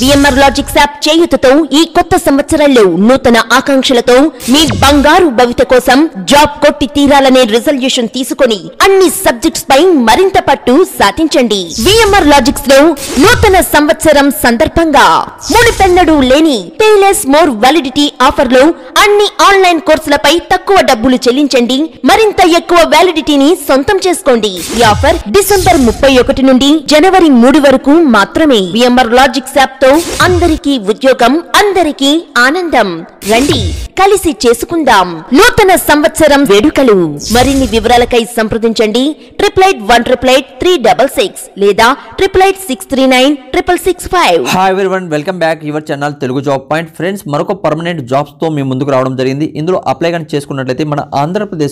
VMR logics app చేయుతతో ఈ కొత్త సంవత్సరంలో నూతన ఆకాంక్షలతో మీ బంగారు భవిత కోసం జాబ్ కొట్టి తీరాలనే రిజల్యూషన్ తీసుకుని అన్ని సబ్జెక్ట్స్ పై మరింత పట్టు సాధించండి విఎంఆర్ లాజిక్స్ లో నూతన సంవత్సరం సందర్భంగా మునిపెన్నడు లేని పేలెస్ మోర్ వ్యాలిడిటీ ఆఫర్ లో అన్ని ఆన్లైన్ కోర్సులపై తక్కువ డబ్బులు చెల్లించండి మరింత ఎక్కువ వ్యాలిడిటీని సొంతం చేసుకోండి ఈ ఆఫర్ డిసెంబర్ ముప్పై ఒకటి నుండి జనవరి మూడు వరకు మాత్రమే విఎంఆర్ లాజిక్స్ యాప్ తో అందరికీ ఉద్యోగం అందరికీ ఆనందం రండి కలిసి చేసుకుందాం నూతన సంవత్సరం వేడుకలు మరిన్ని వివరాలకై సంప్రదించండి triple eight one triple eight three double six లేదా triple eight six three nine triple six five hi one welcome back your channel Telugu job point friends మరొక పర్మనెంట్ జాబ్స్ తో మీ ముందుకు రావడం జరిగింది ఇందులో అప్లై కానీ చేసుకున్నట్లయితే మన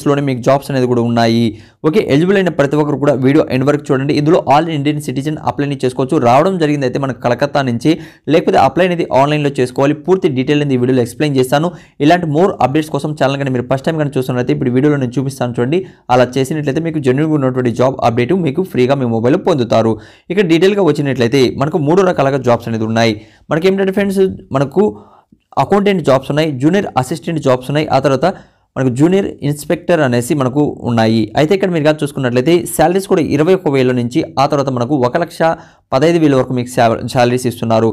లోనే మీకు జాబ్స్ అనేది కూడా ఉన్నాయి ఓకే ఎలిజిబుల్ అయిన ప్రతి ఒక్కరు కూడా వీడియో ఎండ్ వరకు చూడండి ఇందులో ఆల్ ఇండియన్ సిటిజన్ అప్లైని చేసుకోవచ్చు రావడం జరిగింది అయితే మన కలకత్తా నుంచి లేకపోతే అప్లై అనేది ఆన్లైన్లో చేసుకోవాలి పూర్తి డీటెయిల్ అనేది ఈ వీడియోలో ఎక్స్ప్లెయిన్ చేస్తాను ఇలాంటి మోర్ అప్డేట్స్ కోసం ఛానల్ కానీ మీరు ఫస్ట్ టైం కానీ చూస్తున్నట్లయితే ఇప్పుడు వీడియోలో నేను చూపిస్తాను చూడండి అలా చేసినట్లయితే మీకు జెన్యున్గా ఉన్నటువంటి జాబ్ అప్డేట్ మీకు ఫ్రీగా మీ మొబైల్లో పొందుతారు ఇక డీటెయిల్గా వచ్చినట్లయితే మనకు మూడు రకాలుగా జాబ్స్ అనేది ఉన్నాయి మనకి ఏంటంటే ఫ్రెండ్స్ మనకు అకౌంటెంట్ జాబ్స్ ఉన్నాయి జూనియర్ అసిస్టెంట్ జాబ్స్ ఉన్నాయి ఆ తర్వాత మనకు జూనియర్ ఇన్స్పెక్టర్ అనేసి మనకు ఉన్నాయి అయితే ఇక్కడ మీరు కానీ చూసుకున్నట్లయితే శాలరీస్ కూడా ఇరవై ఒక వేల నుంచి ఆ తర్వాత మనకు ఒక లక్ష పదహైదు వేల వరకు మీకు శాలరీస్ ఇస్తున్నారు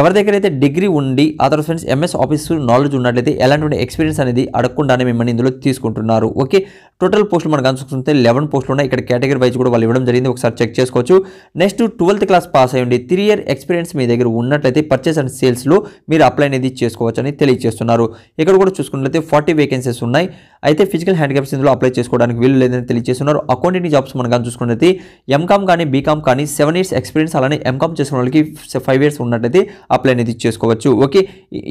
ఎవరి దగ్గర అయితే డిగ్రీ ఉండి ఆ తర్వాత ఫ్రెండ్స్ ఎంఎస్ ఆఫీస్ నాలెడ్జ్ ఉన్నట్లయితే ఎలాంటి ఎక్స్పీరియన్స్ అనేది అడగకుండానే మిమ్మల్ని ఇందులో తీసుకుంటున్నారు ఓకే టోటల్ పోస్టులు మనకు అనుకుంటే లెవెన్ పోస్టులు ఉన్నాయి ఇక్కడ కేటగిరీ వైజ్ కూడా వాళ్ళు ఇవ్వడం జరిగింది ఒకసారి చెక్ చేసుకోవచ్చు నెక్స్ట్ ట్వెల్త్ క్లాస్ పాస్ అయ్యండి త్రీ ఇయర్ ఎక్స్పీరియన్స్ మీ దగ్గర ఉన్నట్లయితే పర్చేస్ అండ్ సేల్స్లో మీరు అప్లై అనేది చేసుకోవచ్చు అని తెలియజేస్తున్నారు ఇక్కడ కూడా చూసుకున్నట్లయితే ఫార్టీ వేకెన్సీస్ ఉన్నాయి అయితే ఫిజికల్ హ్యాండిక్యాప్స్ ఇందులో అప్లై చేసుకోవడానికి వీలు లేదని తెలియజేస్తున్నారు అకౌంటింగ్ జాబ్స్ మనం కానీ చూసుకున్నట్లయితే ఎంకామ్ కానీ బీకామ్ కానీ సెవెన్ ఇయర్స్ ఎక్స్పీరియన్స్ అలానే ఎంకామ్ చేసుకున్న వాళ్ళకి ఫైవ్ ఇయర్స్ ఉన్నట్లయితే అప్లై అనేది చేసుకోవచ్చు ఓకే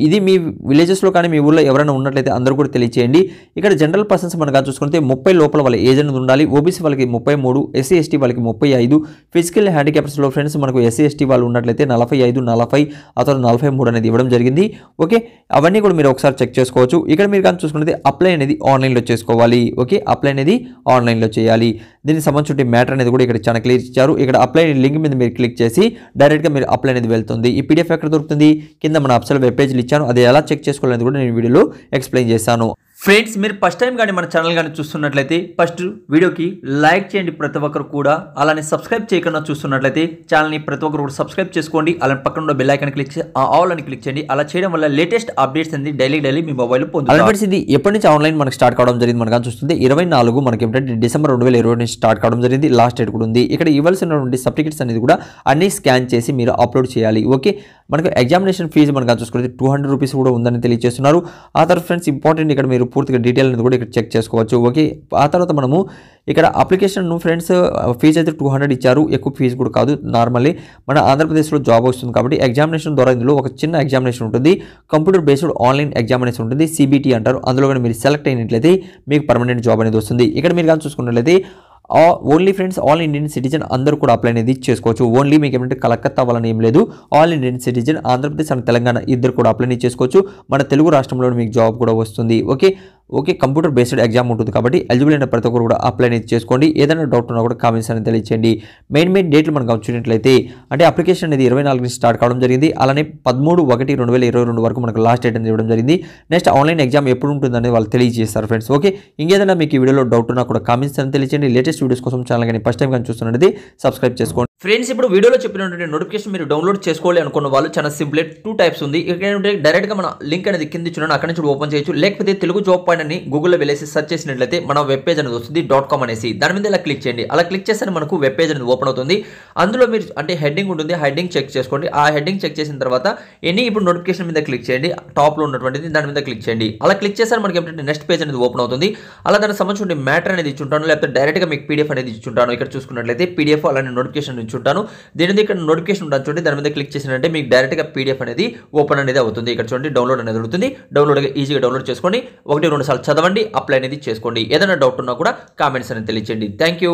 ఇది మీ విలేజెస్లో కానీ మీ ఊళ్ళో ఎవరైనా ఉన్నట్లయితే అందరూ కూడా తెలియచేయండి ఇక్కడ జనరల్ పర్సన్స్ మనకు చూసుకుంటే ముప్పై లోపల వాళ్ళ ఏజ్ అనేది ఉండాలి ఓబీసీ వాళ్ళకి ముప్పై మూడు ఎస్సీ ఎస్టీ వాళ్ళకి ముప్పై ఐదు ఫిజికల్ హ్యాండిక్యాప్స్లో ఫ్రెండ్స్ మనకు ఎస్సీ ఎస్టీ వాళ్ళు ఉన్నట్లయితే నలభై ఐదు నలభై అతను నలభై మూడు అనేది ఇవ్వడం జరిగింది ఓకే అవన్నీ కూడా మీరు ఒకసారి చెక్ చేసుకోవచ్చు ఇక్కడ మీరు కానీ చూసుకుంటే అప్లై అనేది ఆన్లైన్లో చేసుకోవాలి ఓకే అప్లై అనేది ఆన్లైన్లో చేయాలి దీనికి సంబంధించిన మ్యాటర్ అనేది కూడా ఇక్కడ చాలా క్లియర్ ఇచ్చారు ఇక్కడ అప్లై లింక్ మీద మీరు క్లిక్ చేసి డైరెక్ట్గా మీరు అప్లై అనేది వెళ్తుంది ఈ పీడిఎఫ్ ఎక్కడ దొరుకుతుంది కింద మన అప్సల్ వెబ్ పేజ్లు ఇచ్చాను అది ఎలా చెక్ చేసుకోవాలనేది కూడా నేను వీడియోలో ఎక్స్ప్లెయిన్ చేశాను ఫ్రెండ్స్ మీరు ఫస్ట్ టైం కానీ మన ఛానల్ కానీ చూస్తున్నట్లయితే ఫస్ట్ వీడియోకి లైక్ చేయండి ప్రతి ఒక్కరు కూడా అలానే సబ్స్క్రైబ్ చేయకుండా చూస్తున్నట్లయితే ఛానల్ని ప్రతి ఒక్కరు కూడా సబ్స్క్రైబ్ చేసుకోండి అలానే పక్కన ఉన్న బెల్ ఐకన్ క్లిక్ ఆల్ అని క్లిక్ చేయండి అలా చేయడం వల్ల లేటెస్ట్ అప్డేట్స్ అనేది డైలీ డైలీ మీ మొబైల్ పొందుతుంది ఇది ఎప్పటి నుంచి ఆన్లైన్ మనకి స్టార్ట్ కావడం జరిగింది మనకు చూస్తుంది ఇరవై నాలుగు మనకి ఏంటంటే డిసెంబర్ రెండు వేల ఇరవై నుంచి స్టార్ట్ కావడం జరిగింది లాస్ట్ డేట్ కూడా ఉంది ఇక్కడ ఇవ్వాల్సినటువంటి సర్టిఫికేట్స్ అనేది కూడా అన్ని స్కాన్ చేసి మీరు అప్లోడ్ చేయాలి ఓకే మనకు ఎగ్జామినేషన్ ఫీజు మనకు చూసుకుంటే టూ హండ్రెడ్ రూపీస్ కూడా ఉందని తెలియజేస్తున్నారు ఆ తర్వాత ఫ్రెండ్స్ ఇంపార్టెంట్ ఇక్కడ మీరు పూర్తిగా డీటెయిల్ అనేది కూడా ఇక్కడ చెక్ చేసుకోవచ్చు ఓకే ఆ తర్వాత మనము ఇక్కడ అప్లికేషన్ను ఫ్రెండ్స్ ఫీజు అయితే టూ హండ్రెడ్ ఇచ్చారు ఎక్కువ ఫీజు కూడా కాదు నార్మల్లీ మన ఆంధ్రప్రదేశ్లో జాబ్ వస్తుంది కాబట్టి ఎగ్జామినేషన్ ద్వారా ఇందులో ఒక చిన్న ఎగ్జామినేషన్ ఉంటుంది కంప్యూటర్ బేస్డ్ ఆన్లైన్ ఎగ్జామినేషన్ ఉంటుంది సిబిటీ అంటారు అందులో కూడా మీరు సెలెక్ట్ అయినట్లయితే మీకు పర్మనెంట్ జాబ్ అనేది వస్తుంది ఇక్కడ మీరు కానీ చూసుకున్నట్లయితే only friends all Indian citizen అందరూ కూడా అప్లై అనేది చేసుకోవచ్చు ఓన్లీ మీకు ఏమంటే కలకత్తా వలన ఏం లేదు all Indian citizen Andhra Pradesh and Telangana ఇద్దరు కూడా అప్లై చేసుకోవచ్చు మన తెలుగు రాష్ట్రంలో మీకు జాబ్ కూడా వస్తుంది okay okay computer based exam ఉంటుంది కాబట్టి ఎలిజిబుల్ అయిన ప్రతి ఒక్కరు కూడా అప్లై అనేది చేసుకోండి ఏదైనా డౌట్ ఉన్నా కూడా కామెంట్స్ అనేది తెలియచేయండి మెయిన్ మెయిన్ డేట్లు మనం గమనించినట్లయితే అంటే అప్లికేషన్ అనేది ఇరవై నాలుగు నుంచి స్టార్ట్ కావడం జరిగింది అలానే పదమూడు ఒకటి రెండు వేల ఇరవై రెండు వరకు మనకు లాస్ట్ డేట్ అనేది ఇవ్వడం జరిగింది నెక్స్ట్ ఆన్లైన్ ఎగ్జామ్ ఎప్పుడు ఉంటుందని వాళ్ళు తెలియజేస్తారు ఫ్రెండ్స్ ఓకే ఇంకేదైనా మీకు ఈ వీడియోలో డౌట్ ఉన్నా కూడా కామెంట్స్ అని తెలియచేయండి లేటెస్ట్ వీడియోస్ కోసం ఛానల్ కానీ ఫస్ట్ టైం కానీ చూస్తున్నది సబ్స్క్రైబ్ చేసుకోండి ఫ్రెండ్స్ ఇప్పుడు వీడియోలో చెప్పినటువంటి నోటిఫికేషన్ మీరు డౌన్లోడ్ చేసుకోవాలి అనుకున్న వాళ్ళు చాలా సింపుల్ టూ టైప్స్ ఉంది ఇక్కడ ఏంటంటే డైరెక్ట్గా మన లింక్ అనేది కింద చూడండి అక్కడ నుంచి ఓపెన్ చేయొచ్చు లేకపోతే తెలుగు జాబ్ పాయింట్ అని గూగుల్లో వెళ్ళేసి సెర్చ్ చేసినట్లయితే మన వెబ్ పేజ్ అనేది వస్తుంది డాట్ కామ్ అనేసి దాని మీద ఇలా క్లిక్ చేయండి అలా క్లిక్ చేస్తే మనకు వెబ్ పేజ్ అనేది ఓపెన్ అవుతుంది అందులో మీరు అంటే హెడ్డింగ్ ఉంటుంది హెడ్డింగ్ చెక్ చేసుకోండి ఆ హెడ్డింగ్ చెక్ చేసిన తర్వాత ఎన్ని ఇప్పుడు నోటిఫికేషన్ మీద క్లిక్ చేయండి టాప్లో ఉన్నటువంటిది దాని మీద క్లిక్ చేయండి అలా క్లిక్ చేస్తే మనకి ఏంటంటే నెక్స్ట్ పేజ్ అనేది ఓపెన్ అవుతుంది అలా దానికి సంబంధించిన మ్యాటర్ అనేది ఇచ్చుంటాను లేకపోతే డైరెక్ట్గా మీకు పీడిఎఫ్ అనేది ఇచ్చుంటాను ఇక్కడ చూసుకున్నట్లయితే పీడిఎఫ్ అలానే నోటిఫికేషన్ చూపించుంటాను దీని ఇక్కడ నోటిఫికేషన్ ఉంటుంది చూడండి దాని మీద క్లిక్ చేసినట్టే మీకు డైరెక్ట్గా పీడిఎఫ్ అనేది ఓపెన్ అనేది అవుతుంది ఇక్కడ చూడండి డౌన్లోడ్ అనేది ఉంటుంది డౌన్లోడ్ ఈజీగా డౌన్లోడ్ చేసుకోండి ఒకటి రెండు సార్లు చదవండి అప్లై అనేది చేసుకోండి ఏదైనా డౌట్ ఉన్నా కూడా కామెంట్స్ అనేది తెలియచేయండి థ్యాంక్